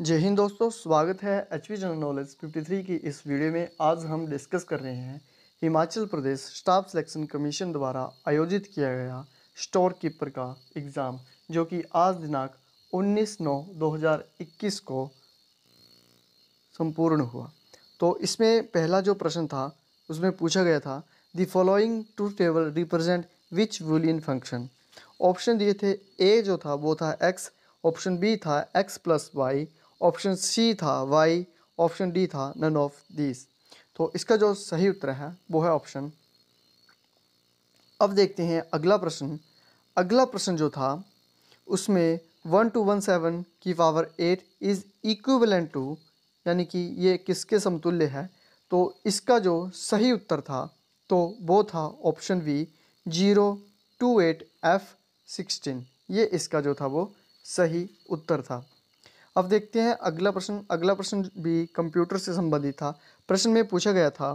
जय हिंद दोस्तों स्वागत है एच वी जनरल नॉलेज 53 की इस वीडियो में आज हम डिस्कस कर रहे हैं Himachal Pradesh staff selection commission द्वारा आयोजित किया गया स्टोर कीपर का एग्ज़ाम जो कि आज दिनांक 19 नौ 2021 को संपूर्ण हुआ तो इसमें पहला जो प्रश्न था उसमें पूछा गया था the following to table represent which boolean function option दिए थे ए जो था वो था एक्स ऑप्शन बी था X plus Y option C था वाई ऑप्शन डी था नन ऑफ दिस तो इसका जो सही उत्तर है वो है ऑप्शन अब देखते हैं अगला प्रश्न अगला प्रश्न जो था उसमें वन टू वन सेवन की power eight is equivalent to यानी कि ये किसके समतुल्य है तो इसका जो सही उत्तर था तो वो था option B zero two eight F sixteen ये इसका जो था वो सही उत्तर था अब देखते हैं अगला प्रश्न अगला प्रश्न भी कंप्यूटर से संबंधित था प्रश्न में पूछा गया था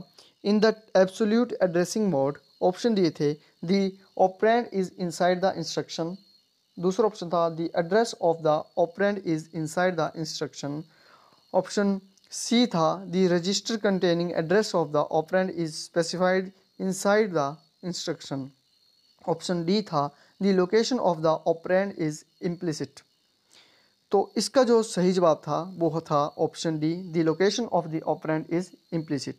in the absolute addressing mode option दिए थे the operand is inside the instruction दूसरा ऑप्शन था the address of the operand is inside the instruction option C था the register containing address of the operand is specified inside the instruction option D था the location of the operand is implicit तो इसका जो सही जवाब था वो था option D the location of the operand is implicit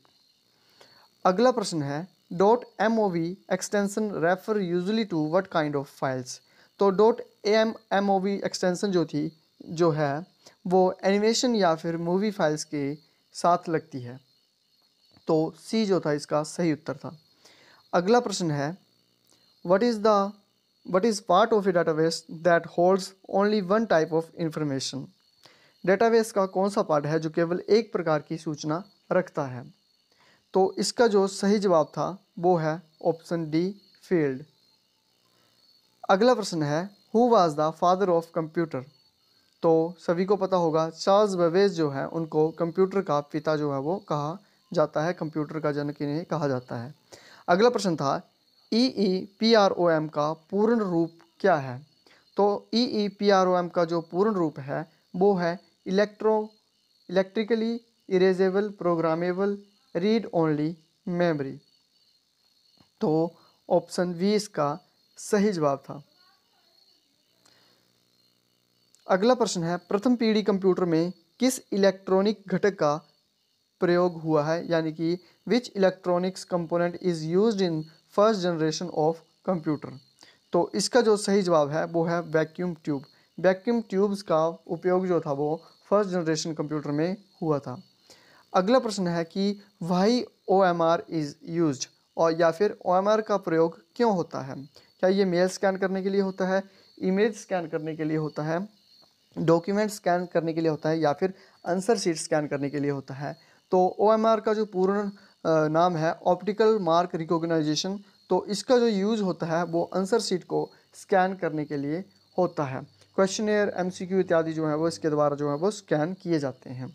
अगला प्रश्न है dot M O V extension refer usually to what kind of files तो dot M M O V extension जो थी जो है वो एनिमेशन या फिर मूवी फाइल्स के साथ लगती है तो सी जो था इसका सही उत्तर था अगला प्रश्न है what is the but is part of a database that holds only one type of information database का कौन सा पार्ट है जो केवल एक प्रकार की सूचना रखता है तो इसका जो सही जवाब था वो है ऑप्शन डी फील्ड अगला प्रश्न है who was the father of computer तो सभी को पता होगा चार्ल्स बवेज जो है उनको कंप्यूटर का पिता जो है वो कहा जाता है कंप्यूटर का जनक इन्हें कहा जाता है अगला प्रश्न था E E P R O M का पूर्ण रूप क्या है तो E E P R O M का जो पूर्ण रूप है वो है electro electrically erasable programmable read only memory तो ऑप्शन बी इसका सही जवाब था अगला प्रश्न है प्रथम पीढ़ी कंप्यूटर में किस इलेक्ट्रॉनिक घटक का प्रयोग हुआ है यानी कि which electronics component is used in first generation of computer तो इसका जो सही जवाब है वो है वैक्यूम ट्यूब वैक्यूम ट्यूब्स का उपयोग जो था वो फर्स्ट जनरेशन कंप्यूटर में हुआ था अगला प्रश्न है कि why O M R is use और या फिर ओ एम आर का प्रयोग क्यों होता है क्या ये मेल स्कैन करने के लिए होता है इमेज स्कैन करने के लिए होता है डॉक्यूमेंट स्कैन करने के लिए होता है या फिर आंसर शीट स्कैन करने के लिए होता है तो ओ एम आर का जो पूर्ण नाम है ऑप्टिकल मार्क रिकॉग्नाइजेशन तो इसका जो यूज़ होता है वो आंसर सीट को स्कैन करने के लिए होता है क्वेश्चन एमसीक्यू इत्यादि जो है वो इसके द्वारा जो है वो स्कैन किए जाते हैं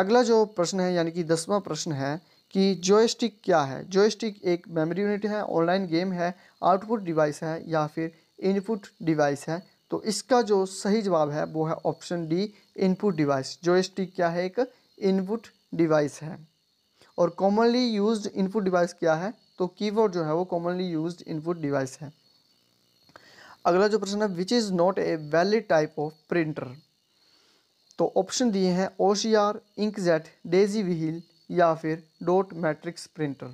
अगला जो प्रश्न है यानी कि दसवां प्रश्न है कि जोएस्टिक क्या है जोएस्टिक एक मेमोरी यूनिट है ऑनलाइन गेम है आउटपुट डिवाइस है या फिर इनपुट डिवाइस है तो इसका जो सही जवाब है वो है option D input device joystick क्या है एक इनपुट डिवाइस है और कॉमनली यूज इनपुट डिवाइस क्या है तो कीबोर्ड जो है वो कॉमनली यूज इनपुट डिवाइस है अगला जो प्रश्न है which is not a valid type of printer तो ऑप्शन दिए हैं ओशियार इंकजेट डेजी व्हील या फिर डॉट मैट्रिक्स प्रिंटर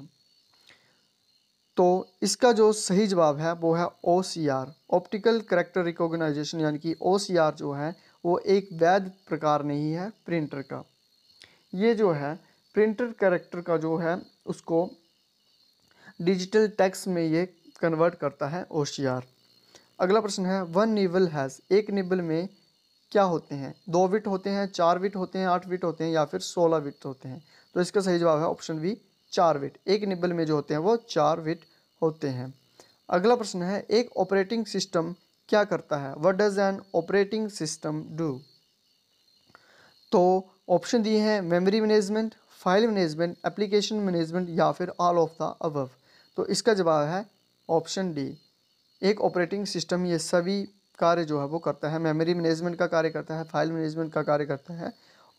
तो इसका जो सही जवाब है वो है O C R optical character recognition यानी कि ओ सी आर जो है वो एक वैध प्रकार नहीं है प्रिंटर का ये जो है प्रिंटर कैरेक्टर का जो है उसको डिजिटल टैक्स में ये कन्वर्ट करता है ओ अगला प्रश्न है वन निबल हैज़ एक निबल में क्या होते हैं दो विट होते हैं चार विट होते हैं आठ विट होते हैं या फिर सोलह विट होते हैं तो इसका सही जवाब है ऑप्शन बी चार विट एक निबल में जो होते हैं वो चार विट होते हैं अगला प्रश्न है एक ऑपरेटिंग सिस्टम क्या करता है what does an operating system do तो ऑप्शन दिए हैं memory management file management application management या फिर ऑल ऑफ द अबव तो इसका जवाब है ऑप्शन डी एक ऑपरेटिंग सिस्टम ये सभी कार्य जो है वो करता है मेमोरी मैनेजमेंट का कार्य करता है फाइल मैनेजमेंट का कार्य करता है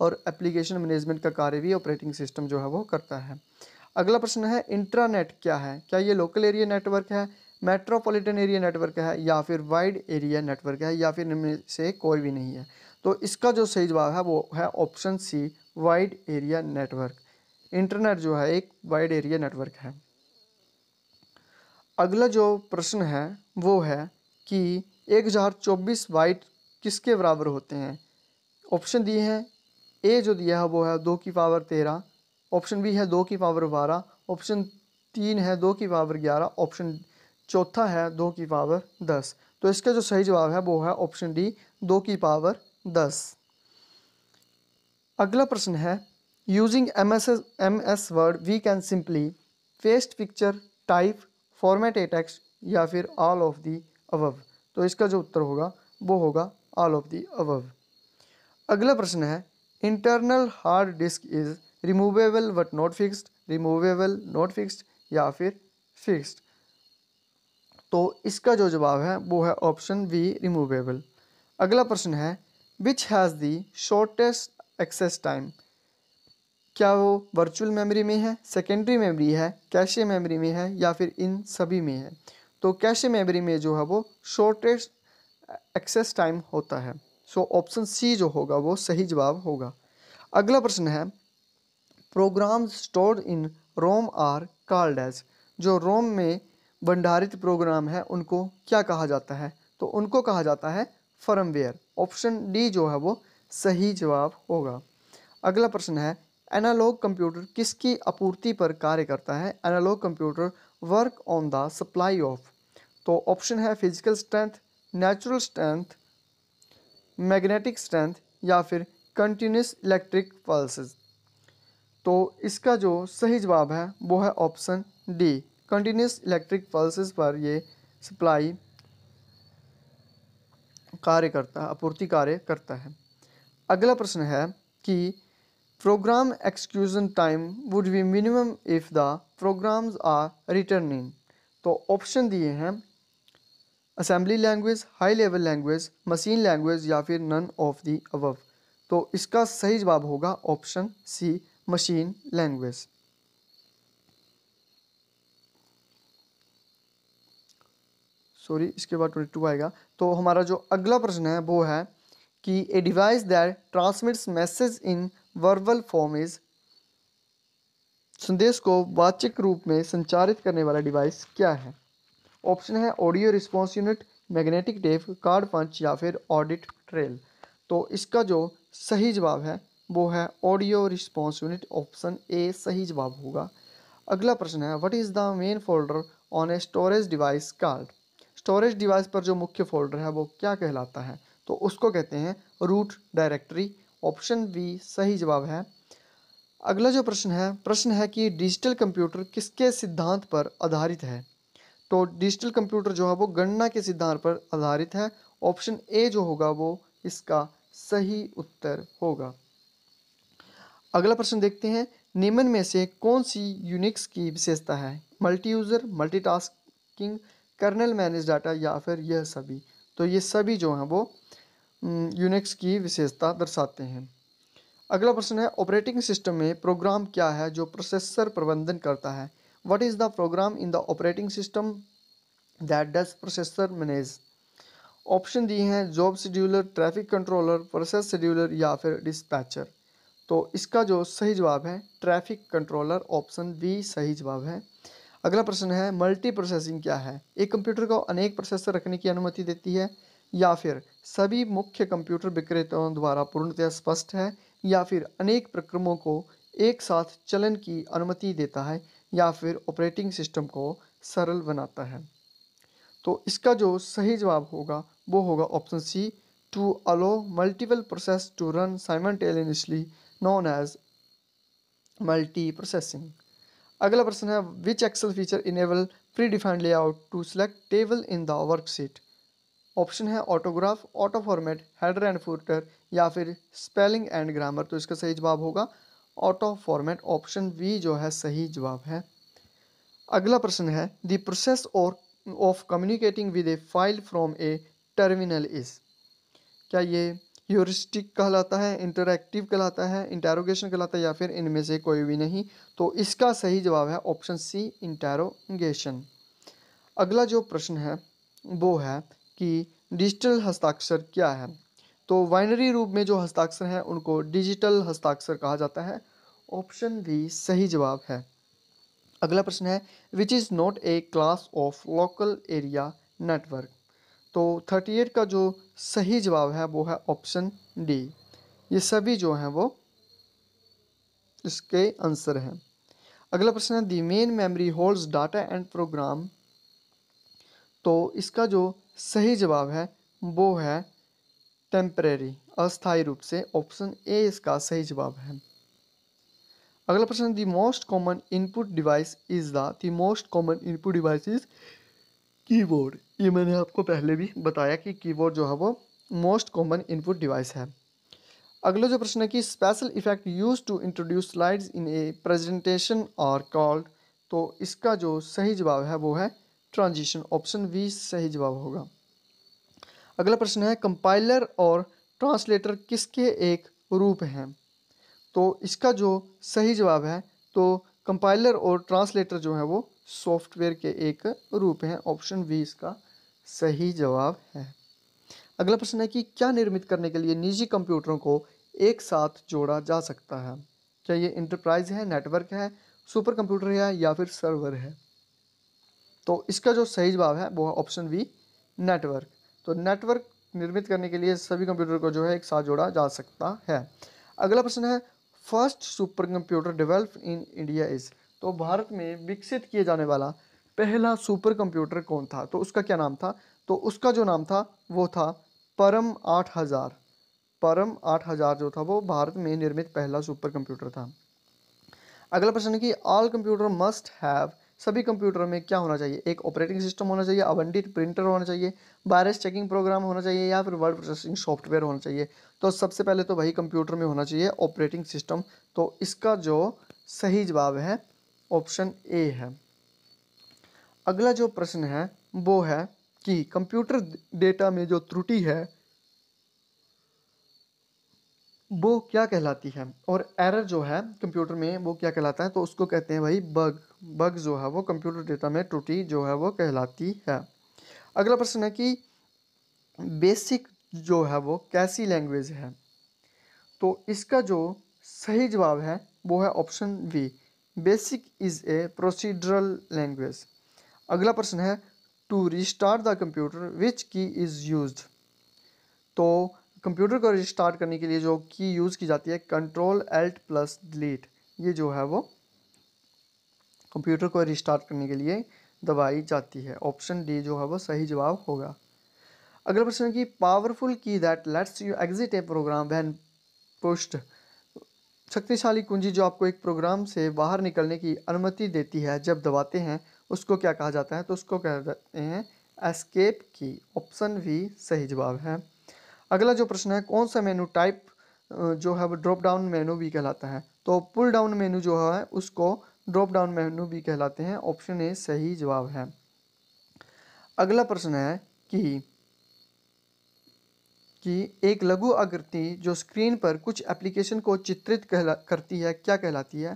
और एप्लीकेशन मैनेजमेंट का कार्य भी ऑपरेटिंग सिस्टम जो है वो करता है अगला प्रश्न है इंट्रानेट क्या है क्या ये लोकल एरिया नेटवर्क है मेट्रोपॉलिटन एरिया नेटवर्क है या फिर वाइड एरिया नेटवर्क है या फिर इनमें से कोई भी नहीं है तो इसका जो सही जवाब है वो है option C wide area network internet जो है एक वाइड एरिया नेटवर्क है अगला जो प्रश्न है वो है कि एक हज़ार चौबीस वाइट किसके बराबर होते हैं ऑप्शन दिए हैं ए जो दिया है वो है दो की पावर तेरह ऑप्शन बी है दो की पावर बारह ऑप्शन तीन है दो की पावर ग्यारह ऑप्शन चौथा है दो की पावर दस तो इसका जो सही जवाब है वो है ऑप्शन डी दो की पावर दस अगला प्रश्न है using M S M S word we can simply paste picture type format a text या फिर ऑल ऑफ दी अवव तो इसका जो उत्तर होगा वो होगा ऑल ऑफ दी अवव अगला प्रश्न है internal hard disk is removable but not fixed removable not fixed या फिर फिक्स्ड तो इसका जो जवाब है वो है ऑप्शन वी रिमूवेबल अगला प्रश्न है which has the shortest access time क्या वो वर्चुअल मेमोरी में है सेकेंडरी मेमोरी है कैशे मेमोरी में है या फिर इन सभी में है तो कैशे मेमोरी में जो है वो शॉर्टेस्ट एक्सेस टाइम होता है सो ऑप्शन सी जो होगा वो सही जवाब होगा अगला प्रश्न है program stored in ROM are called as जो रोम में भंडारित प्रोग्राम है उनको क्या कहा जाता है तो उनको कहा जाता है फर्मवेयर ऑप्शन डी जो है वो सही जवाब होगा अगला प्रश्न है एनालॉग कंप्यूटर किसकी आपूर्ति पर कार्य करता है analog computer work on the supply of तो ऑप्शन है physical strength natural strength magnetic strength या फिर कंटिन्यूस इलेक्ट्रिक पल्सेस तो इसका जो सही जवाब है वो है option D continuous electric pulses पर ये सप्लाई कार्य करता है आपूर्ति कार्य करता है अगला प्रश्न है कि program execution time would be minimum if the programs are returning तो ऑप्शन दिए हैं assembly language high level language machine language या फिर नन ऑफ दी अबव तो इसका सही जवाब होगा option C machine language sorry इसके बाद ट्वेंटी टू आएगा तो हमारा जो अगला प्रश्न है वो है कि a device that transmits message in verbal form is संदेश को वाचिक रूप में संचारित करने वाला डिवाइस क्या है ऑप्शन है audio response unit magnetic tape card punch या फिर ऑडिट ट्रेल तो इसका जो सही जवाब है वो है audio response unit option A सही जवाब होगा अगला प्रश्न है what is the main folder on a storage device card storage device पर जो मुख्य फोल्डर है वो क्या कहलाता है तो उसको कहते हैं रूट डायरेक्टरी ऑप्शन बी सही जवाब है अगला जो प्रश्न है प्रश्न है कि डिजिटल कंप्यूटर किसके सिद्धांत पर आधारित है तो डिजिटल कंप्यूटर जो है वो गणना के सिद्धांत पर आधारित है ऑप्शन ए जो होगा वो इसका सही उत्तर होगा अगला प्रश्न देखते हैं निम्न में से कौन सी यूनिक्स की विशेषता है multiuser multitasking kernel manage data या फिर यह सभी तो ये सभी जो हैं वो यूनिक्स हम्म, की विशेषता दर्शाते हैं अगला प्रश्न है ऑपरेटिंग सिस्टम में प्रोग्राम क्या है जो प्रोसेसर प्रबंधन करता है what is the program in the operating system that does processor manage option दिए हैं job scheduler traffic controller process scheduler या फिर डिस्पैचर तो इसका जो सही जवाब है ट्रैफिक कंट्रोलर ऑप्शन बी सही जवाब है अगला प्रश्न है मल्टी प्रोसेसिंग क्या है एक कंप्यूटर को अनेक प्रोसेसर रखने की अनुमति देती है या फिर सभी मुख्य कंप्यूटर विक्रेताओं द्वारा पूर्णतः स्पष्ट है या फिर अनेक प्रक्रमों को एक साथ चलन की अनुमति देता है या फिर ऑपरेटिंग सिस्टम को सरल बनाता है तो इसका जो सही जवाब होगा वो होगा option C to allow multiple process to run simultaneously known as multiprocessing अगला प्रश्न है which Excel feature enable predefined layout to select table in the worksheet option है autograph autoformat header and footer या फिर spelling and grammar तो इसका सही जवाब होगा ऑटो फॉर्मेट ऑप्शन वी जो है सही जवाब है अगला प्रश्न है द प्रोसेस और of communicating with a file from a terminal is क्या ये ह्यूरिस्टिक कहलाता है इंटरक्टिव कहलाता है इंटेरोगेशन कहलाता है या फिर इनमें से कोई भी नहीं तो इसका सही जवाब है ऑप्शन सी इंटेरोगेशन अगला जो प्रश्न है वो है कि डिजिटल हस्ताक्षर क्या है तो वाइनरी रूप में जो हस्ताक्षर हैं उनको डिजिटल हस्ताक्षर कहा जाता है ऑप्शन भी सही जवाब है अगला प्रश्न है which is not a class of local area network तो थर्टी एट का जो सही जवाब है वो है ऑप्शन डी ये सभी जो हैं वो इसके आंसर हैं अगला प्रश्न है the main memory holds data and program तो इसका जो सही जवाब है वो है टेम्परेरी अस्थायी रूप से ऑप्शन ए इसका सही जवाब है अगला प्रश्न the most common input device is the most common input device is keyboard ये मैंने आपको पहले भी बताया कि कीबोर्ड जो है वो मोस्ट कॉमन इनपुट डिवाइस है अगला जो प्रश्न है कि special effect use to introduce slides in a presentation are called तो इसका जो सही जवाब है वो है ट्रांजिशन ऑप्शन वी सही जवाब होगा अगला प्रश्न है कंपाइलर और ट्रांसलेटर किसके एक रूप हैं तो इसका जो सही जवाब है तो कंपाइलर और ट्रांसलेटर जो है वो सॉफ्टवेयर के एक रूप हैं ऑप्शन वी इसका सही जवाब है अगला प्रश्न है कि क्या निर्मित करने के लिए निजी कंप्यूटरों को एक साथ जोड़ा जा सकता है क्या ये इंटरप्राइज है नेटवर्क है सुपर कंप्यूटर है या फिर सर्वर है तो इसका जो सही जवाब है वो है ऑप्शन बी नेटवर्क तो नेटवर्क निर्मित करने के लिए सभी कंप्यूटर को जो है एक साथ जोड़ा जा सकता है अगला प्रश्न है first supercomputer develop in India is तो भारत में विकसित किए जाने वाला पहला सुपर कंप्यूटर कौन था तो उसका क्या नाम था तो उसका जो नाम था वो था परम आठ हज़ार परम आठ हज़ार जो था वो भारत में निर्मित पहला सुपर कंप्यूटर था अगला प्रश्न है कि ऑल कंप्यूटर मस्ट हैव सभी कंप्यूटर में क्या होना चाहिए एक ऑपरेटिंग सिस्टम होना चाहिए आवंटित प्रिंटर होना चाहिए वायरस चेकिंग प्रोग्राम होना चाहिए या फिर वर्ड प्रोसेसिंग सॉफ्टवेयर होना चाहिए तो सबसे पहले तो वही कंप्यूटर में होना चाहिए ऑपरेटिंग सिस्टम तो इसका जो सही जवाब है ऑप्शन ए है अगला जो प्रश्न है वो है कि कंप्यूटर डेटा में जो त्रुटि है वो क्या कहलाती है और एरर जो है कंप्यूटर में वो क्या कहलाता है तो उसको कहते हैं भाई बग बग जो है वो कंप्यूटर डेटा में त्रुटि जो है वो कहलाती है अगला प्रश्न है कि बेसिक जो है वो कैसी लैंग्वेज है तो इसका जो सही जवाब है वो है option B BASIC is a procedural language अगला प्रश्न है to restart the computer which key is use तो कंप्यूटर को रिस्टार्ट करने के लिए जो की यूज़ की जाती है कंट्रोल एल्ट प्लस डिलीट ये जो है वो कंप्यूटर को रिस्टार्ट करने के लिए दबाई जाती है ऑप्शन डी जो है वो सही जवाब होगा अगला प्रश्न की powerful key that lets you exit a program वैन पोस्ट शक्तिशाली कुंजी जो आपको एक प्रोग्राम से बाहर निकलने की अनुमति देती है जब दबाते हैं उसको क्या कहा जाता है तो उसको कह देते हैं एस्केप की ऑप्शन भी सही जवाब है अगला जो प्रश्न है कौन सा मेनू टाइप जो है वो ड्रॉप डाउन मेनू भी कहलाता है तो पुल डाउन मेनू जो है उसको ड्रॉप डाउन मेनू भी कहलाते हैं ऑप्शन ए सही जवाब है अगला प्रश्न है कि कि एक लघु आकृति जो स्क्रीन पर कुछ एप्लीकेशन को चित्रित कहला करती है क्या कहलाती है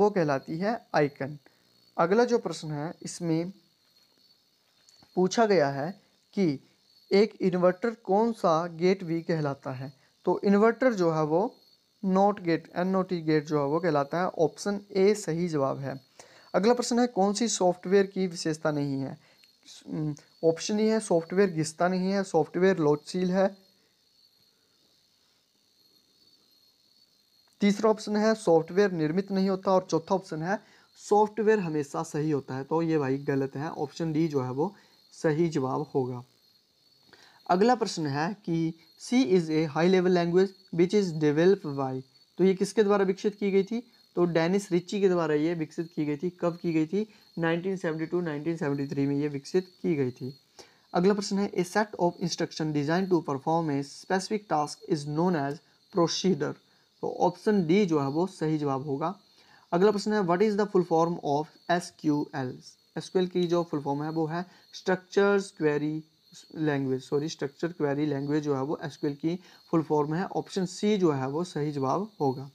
वो कहलाती है आइकन अगला जो प्रश्न है इसमें पूछा गया है कि एक इन्वर्टर कौन सा गेट भी कहलाता है तो इन्वर्टर जो है वो नोट गेट एन नोटी गेट जो है वो कहलाता है ऑप्शन ए सही जवाब है अगला प्रश्न है कौन सी सॉफ्टवेयर की विशेषता नहीं है ऑप्शन ई है सॉफ्टवेयर घिसता नहीं है सॉफ्टवेयर लोचशील है तीसरा ऑप्शन है सॉफ्टवेयर निर्मित नहीं होता और चौथा ऑप्शन है सॉफ्टवेयर हमेशा सही होता है तो ये भाई गलत है ऑप्शन डी जो है वो सही जवाब होगा अगला प्रश्न है कि C is a high level language which is develop by तो ये किसके द्वारा विकसित की गई थी तो डेनिस रिची के द्वारा ये विकसित की गई थी कब की गई थी 1972-1973 में ये विकसित की गई थी अगला प्रश्न है a set of instruction design to perform a specific task is known as procedure तो ऑप्शन डी जो है वो सही जवाब होगा अगला प्रश्न है what is the full form of S Q L S Q L की जो फुल फॉर्म है वो है structures query language sorry structure query language जो है वो एसक्यूएल की फुल फॉर्म है ऑप्शन सी जो है वो सही जवाब होगा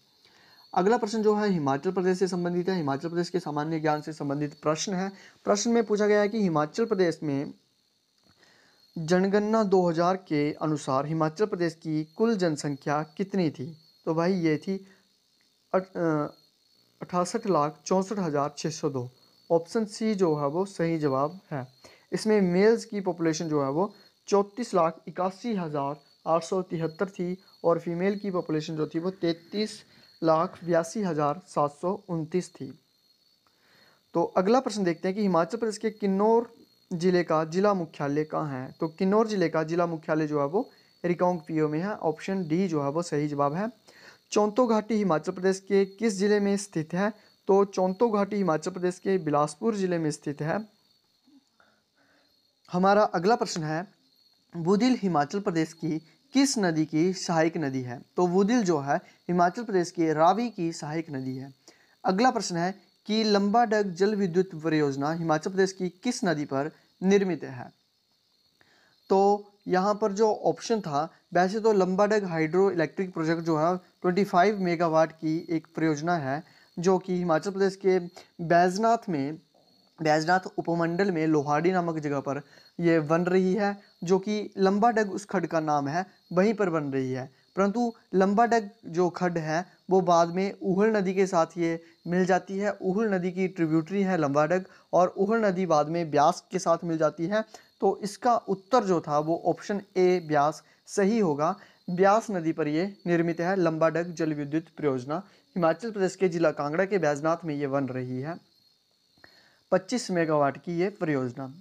अगला प्रश्न जो है हिमाचल प्रदेश से संबंधित है हिमाचल प्रदेश के सामान्य ज्ञान से संबंधित प्रश्न है प्रश्न में पूछा गया है कि हिमाचल प्रदेश में जनगणना 2000 के अनुसार हिमाचल प्रदेश की कुल जनसंख्या कितनी थी तो भाई ये थी अठासठ लाख चौंसठ हज़ार छः सौ दो ऑप्शन सी जो है वो सही जवाब है इसमें मेल्स की पॉपुलेशन जो है वो चौंतीस लाख इक्यासी हज़ार आठ सौ तिहत्तर थी और फीमेल की पॉपुलेशन जो थी वो तैंतीस लाख बयासी हज़ार सात सौ उनतीस थी तो अगला प्रश्न देखते हैं कि हिमाचल प्रदेश के किन्नौर ज़िले का ज़िला मुख्यालय कहाँ है तो किन्नौर ज़िले का ज़िला मुख्यालय जो है वो रिकोंग पीओ में है ऑप्शन डी जो है वो सही जवाब है चौंतो घाटी हिमाचल प्रदेश के किस ज़िले में स्थित है तो चौंतो घाटी हिमाचल प्रदेश के बिलासपुर ज़िले में स्थित है हमारा अगला प्रश्न है बुदिल हिमाचल प्रदेश की किस नदी की सहायक नदी है तो बुदिल जो है हिमाचल प्रदेश की रावी की सहायक नदी है अगला प्रश्न है कि लंबा डग जल विद्युत परियोजना हिमाचल प्रदेश की किस नदी पर निर्मित है तो यहाँ पर जो ऑप्शन था वैसे तो लंबा डग हाइड्रो इलेक्ट्रिक प्रोजेक्ट जो है 25 मेगावाट की एक परियोजना है जो कि हिमाचल प्रदेश के बैजनाथ में बैजनाथ उपमंडल में लोहाड़ी नामक जगह पर ये बन रही है जो कि लंबा डग उस खड का नाम है वहीं पर बन रही है परंतु लंबा डग जो खड है वो बाद में उहल नदी के साथ ये मिल जाती है उहल नदी की ट्रिब्यूटरी है लंबा डग और उहल नदी बाद में ब्यास के साथ मिल जाती है तो इसका उत्तर जो था वो ऑप्शन ए ब्यास सही होगा ब्यास नदी पर ये निर्मित है लंबा डग जल विद्युत परियोजना हिमाचल प्रदेश के जिला कांगड़ा के बैजनाथ में ये बन रही है 25 मेगावाट की ये परियोजना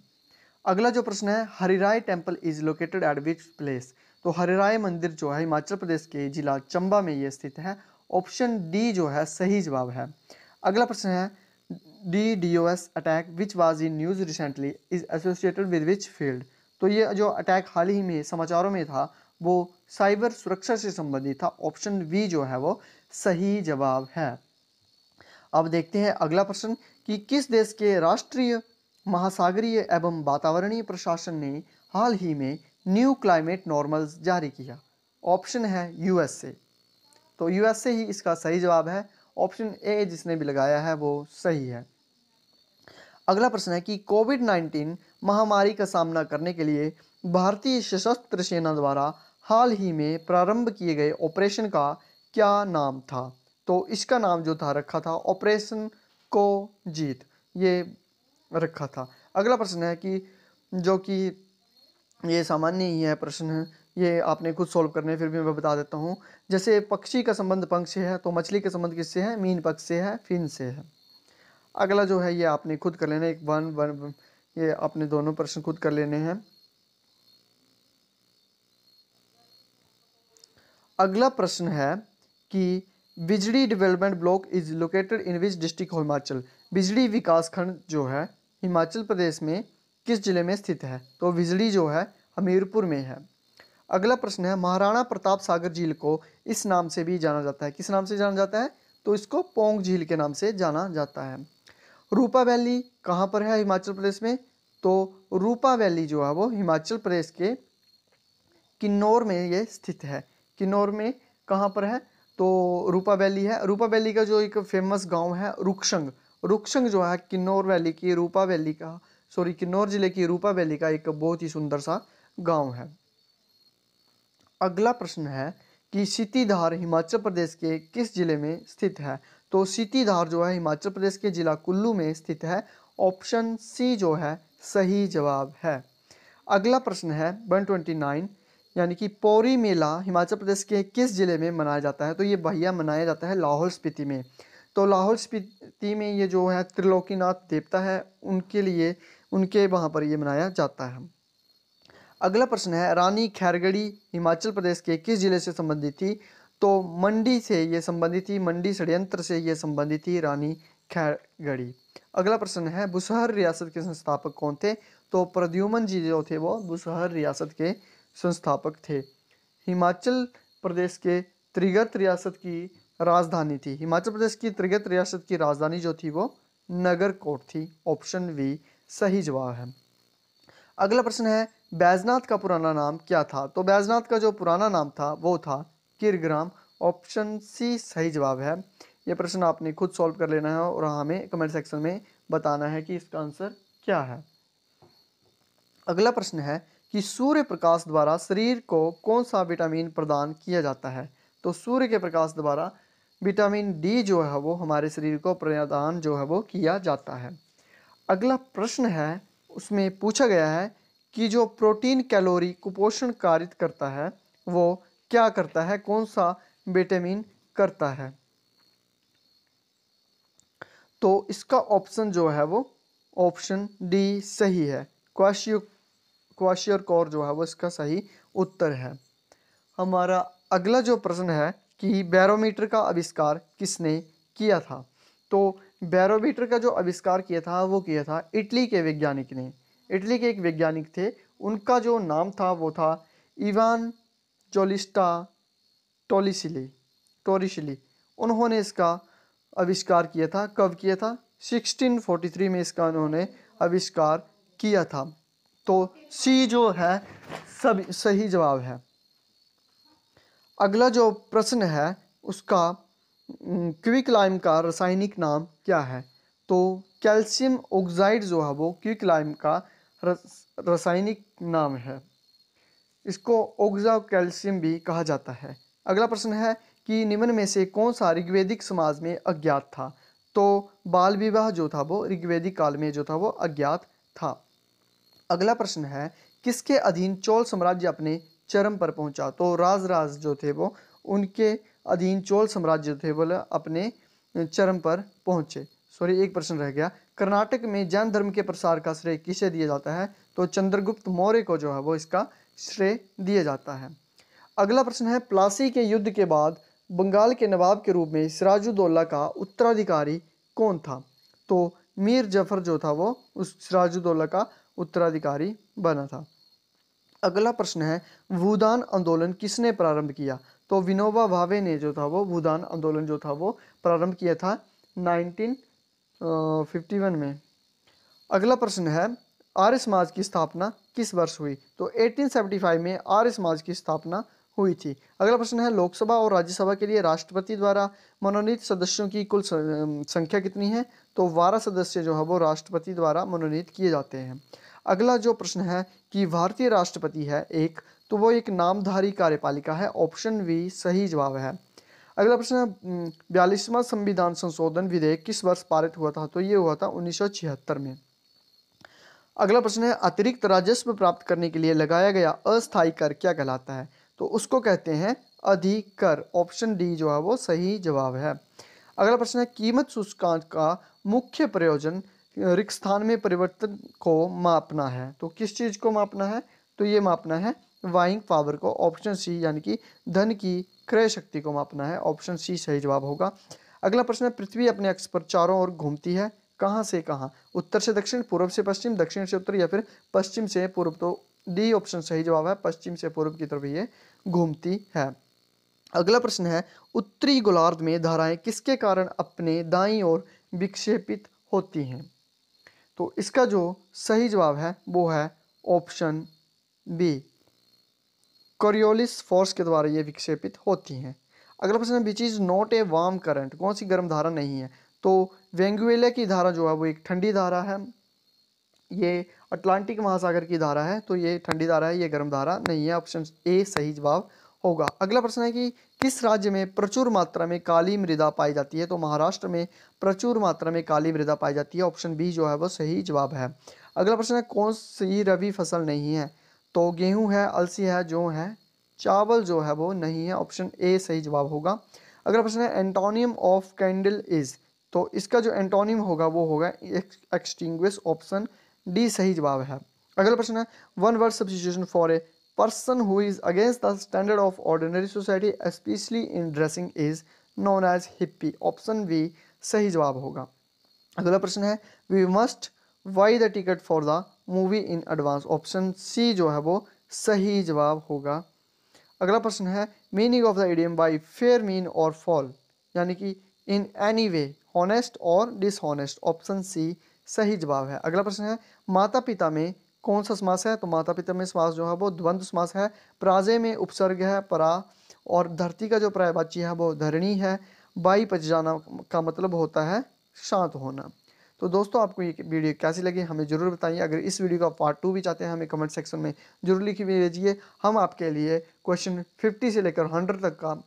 अगला जो प्रश्न है Harirai temple is located at which place तो हरिराय मंदिर जो है हिमाचल प्रदेश के जिला चंबा में ये स्थित है ऑप्शन डी जो है सही जवाब है अगला प्रश्न है D D O S attack which was in news recently is associated with which field तो ये जो अटैक हाल ही में समाचारों में था वो साइबर सुरक्षा से संबंधित था ऑप्शन वी जो है वो सही जवाब है अब देखते हैं अगला प्रश्न कि किस देश के राष्ट्रीय महासागरीय एवं वातावरणीय प्रशासन ने हाल ही में न्यू क्लाइमेट नॉर्मल्स जारी किया ऑप्शन है यूएसए तो यूएसए ही इसका सही जवाब है ऑप्शन ए जिसने भी लगाया है वो सही है अगला प्रश्न है कि कोविड नाइन्टीन महामारी का सामना करने के लिए भारतीय सशस्त्र सेना द्वारा हाल ही में प्रारंभ किए गए ऑपरेशन का क्या नाम था तो इसका नाम जो था रखा था ऑपरेशन को जीत ये रखा था अगला प्रश्न है कि जो कि ये सामान्य ही है प्रश्न है ये आपने खुद सॉल्व करने फिर भी मैं बता देता हूँ जैसे पक्षी का संबंध पंख से है तो मछली का संबंध किससे है मीन पक्ष से है फिन से है अगला जो है ये आपने खुद कर लेना एक वन वन ये आपने दोनों प्रश्न खुद कर लेने हैं अगला प्रश्न है कि Bijli development block is located in which district Himachal Bijli विकास खंड जो है हिमाचल प्रदेश में किस जिले में स्थित है तो विजड़ी जो है हमीरपुर में है अगला प्रश्न है महाराणा प्रताप सागर झील को इस नाम से भी जाना जाता है किस नाम से जाना जाता है तो इसको पोंग झील के नाम से जाना जाता है रूपा वैली कहाँ पर है हिमाचल प्रदेश में तो रूपा वैली जो है वो हिमाचल प्रदेश के किन्नौर में ये स्थित है किन्नौर में कहाँ पर है तो रूपा वैली है रूपा वैली का जो एक फेमस गांव है रुकशंग रुकसंग जो है किन्नौर वैली की रूपा वैली का सॉरी किन्नौर जिले की रूपा वैली का एक बहुत ही सुंदर सा गांव है अगला प्रश्न है कि सीतीधार हिमाचल प्रदेश के किस जिले में स्थित है तो सीतीधार जो है हिमाचल प्रदेश के जिला कुल्लू में स्थित है ऑप्शन सी जो है सही जवाब है अगला प्रश्न है वन यानी कि पौरी मेला हिमाचल प्रदेश के किस जिले में मनाया जाता है तो ये भैया मनाया जाता है लाहौल स्पीति में तो लाहौल स्पीति में ये जो है त्रिलोकीनाथ देवता है उनके लिए उनके वहाँ पर ये मनाया जाता है अगला प्रश्न है रानी खैरगढ़ी हिमाचल प्रदेश के किस ज़िले से संबंधित थी तो मंडी से ये संबंधित थी मंडी षड्यंत्र से ये संबंधित थी रानी खैरगढ़ी अगला प्रश्न है बुसहर रियासत के संस्थापक कौन थे तो प्रद्युमन जी जो थे वो बुसहर रियासत के संस्थापक थे हिमाचल प्रदेश के त्रिगत रियासत की राजधानी थी हिमाचल प्रदेश की त्रिगत रियासत की राजधानी जो थी वो नगर कोट थी ऑप्शन वी सही जवाब है अगला प्रश्न है बैजनाथ का पुराना नाम क्या था तो बैजनाथ का जो पुराना नाम था वो था किरग्राम ऑप्शन सी सही जवाब है ये प्रश्न आपने खुद सॉल्व कर लेना है और हमें कमेंट सेक्शन में बताना है कि इसका आंसर क्या है अगला प्रश्न है कि सूर्य प्रकाश द्वारा शरीर को कौन सा विटामिन प्रदान किया जाता है तो सूर्य के प्रकाश द्वारा विटामिन डी जो है वो हमारे शरीर को प्रदान जो है वो किया जाता है अगला प्रश्न है उसमें पूछा गया है कि जो प्रोटीन कैलोरी कुपोषण कारित करता है वो क्या करता है कौन सा विटामिन करता है तो इसका ऑप्शन जो है वो ऑप्शन डी सही है क्वाशियो क्वाशियर कौर जो है वो इसका सही उत्तर है हमारा अगला जो प्रश्न है कि बैरोमीटर का आविष्कार किसने किया था तो बैरोमीटर का जो आविष्कार किया था वो किया था इटली के वैज्ञानिक ने इटली के एक वैज्ञानिक थे उनका जो नाम था वो था इवान जोलिस्टा टोलिशिली टोरिशिली उन्होंने इसका आविष्कार किया था कब किया था 1643 में इसका उन्होंने आविष्कार किया था तो सी जो है सब सही जवाब है अगला जो प्रश्न है उसका क्विक लाइम का रासायनिक नाम क्या है तो कैल्शियम ऑक्साइड जो है वो क्विक लाइम का रासायनिक नाम है इसको ओग्जा कैल्शियम भी कहा जाता है अगला प्रश्न है कि निम्न में से कौन सा ऋग्वेदिक समाज में अज्ञात था तो बाल विवाह जो था वो ऋग्वेदिक काल में जो था वो अज्ञात था अगला प्रश्न है किसके अधीन चोल साम्राज्य अपने चरम पर पहुंचा तो राज राज जो थे वो उनके अधीन चोल साम्राज्य जो थे वो अपने चरम पर पहुंचे सॉरी एक प्रश्न रह गया कर्नाटक में जैन धर्म के प्रसार का श्रेय किसे दिया जाता है तो चंद्रगुप्त मौर्य को जो है वो इसका श्रेय दिया जाता है अगला प्रश्न है प्लासी के युद्ध के बाद बंगाल के नवाब के रूप में सिराजुद्दौला का उत्तराधिकारी कौन था तो मीर जफर जो था वो उस सिराजुद्दौला का उत्तराधिकारी बना था अगला प्रश्न है भूदान आंदोलन किसने प्रारंभ किया तो विनोबा भावे ने जो था वो भूदान आंदोलन जो था वो प्रारंभ किया था 1951 में अगला प्रश्न है आर्य समाज की स्थापना किस वर्ष हुई तो 1875 में आर्य समाज की स्थापना हुई थी अगला प्रश्न है लोकसभा और राज्यसभा के लिए राष्ट्रपति द्वारा मनोनीत सदस्यों की कुल संख्या कितनी है तो बारह सदस्य जो है वो राष्ट्रपति द्वारा मनोनीत किए जाते हैं अगला जो प्रश्न है कि भारतीय राष्ट्रपति है एक तो वो एक नामधारी कार्यपालिका है ऑप्शन वी सही जवाब है अगला प्रश्न बयालीसवा बयालीसवां संविधान संशोधन विधेयक किस वर्ष पारित हुआ था तो ये हुआ था उन्नीस में अगला प्रश्न है अतिरिक्त राजस्व प्राप्त करने के लिए लगाया गया अस्थायी कर क्या कहलाता है तो उसको कहते हैं अधिकर ऑप्शन डी जो है वो सही जवाब है अगला प्रश्न है कीमत सूचकांक का मुख्य प्रयोजन रिक्त स्थान में परिवर्तन को मापना है तो किस चीज़ को मापना है तो ये मापना है वाइंग पावर को ऑप्शन सी यानी कि धन की क्रय शक्ति को मापना है ऑप्शन सी सही जवाब होगा अगला प्रश्न है पृथ्वी अपने अक्ष पर चारों ओर घूमती है कहाँ से कहाँ उत्तर से दक्षिण पूर्व से पश्चिम दक्षिण से उत्तर या फिर पश्चिम से पूर्व तो डी ऑप्शन सही जवाब है पश्चिम से पूर्व की तरफ ये घूमती है अगला प्रश्न है उत्तरी गोलार्ध में धाराएं किसके कारण अपने दाई और विक्षेपित होती हैं तो इसका जो सही जवाब है वो है ऑप्शन बी कोरियोलिस फोर्स के द्वारा ये विक्षेपित होती हैं अगला प्रश्न है which is not a warm current कौन सी गर्म धारा नहीं है तो वेंगुएला की धारा जो है वो एक ठंडी धारा है ये अटलांटिक महासागर की धारा है तो ये ठंडी धारा है ये गर्म धारा नहीं है ऑप्शन ए सही जवाब होगा अगला प्रश्न है कि किस राज्य में प्रचुर मात्रा में काली मृदा पाई जाती है तो महाराष्ट्र में प्रचुर मात्रा में काली मृदा पाई जाती है ऑप्शन बी जो है वो सही जवाब है अगला प्रश्न है कौन सी रबी फसल नहीं है तो गेहूं है अलसी है जो है चावल जो है वो नहीं है ऑप्शन ए सही जवाब होगा अगला प्रश्न है एंटोनियम ऑफ कैंडल इज तो इसका जो एंटोनियम होगा वो होगा एक्सटिंग्विश ऑप्शन डी सही जवाब है अगला प्रश्न है one word substitution for a person who is against the standard of ordinary society especially in dressing is known as hippie option b सही जवाब होगा अगला प्रश्न है we must buy the ticket for the movie in advance option C जो है वो सही जवाब होगा अगला प्रश्न है meaning of the idiom by fair mean और फॉल यानी कि इन एनी वे हॉनेस्ट और डिसहोनेस्ट ऑप्शन सी सही जवाब है अगला प्रश्न है माता पिता में कौन सा समास है तो माता पिता में समास जो है वो द्वंद्व समास है प्राजे में उपसर्ग है परा और धरती का जो प्रायवाची है वो धरणी है बाई पच जाना का मतलब होता है शांत होना तो दोस्तों आपको ये वीडियो कैसी लगी हमें ज़रूर बताइए अगर इस वीडियो का पार्ट टू भी चाहते हैं हमें कमेंट सेक्शन में जरूर लिख भेजिए हम आपके लिए क्वेश्चन फिफ्टी से लेकर हंड्रेड तक का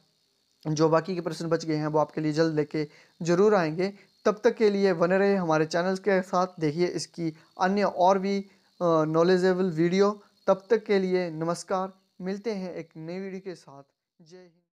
जो बाकी के प्रश्न बच गए हैं वो आपके लिए जल्द लेके जरूर आएंगे तब तक के लिए बने रहे हमारे चैनल्स के साथ देखिए इसकी अन्य और भी नॉलेजेबल वीडियो तब तक के लिए नमस्कार मिलते हैं एक नई वीडियो के साथ जय हिंद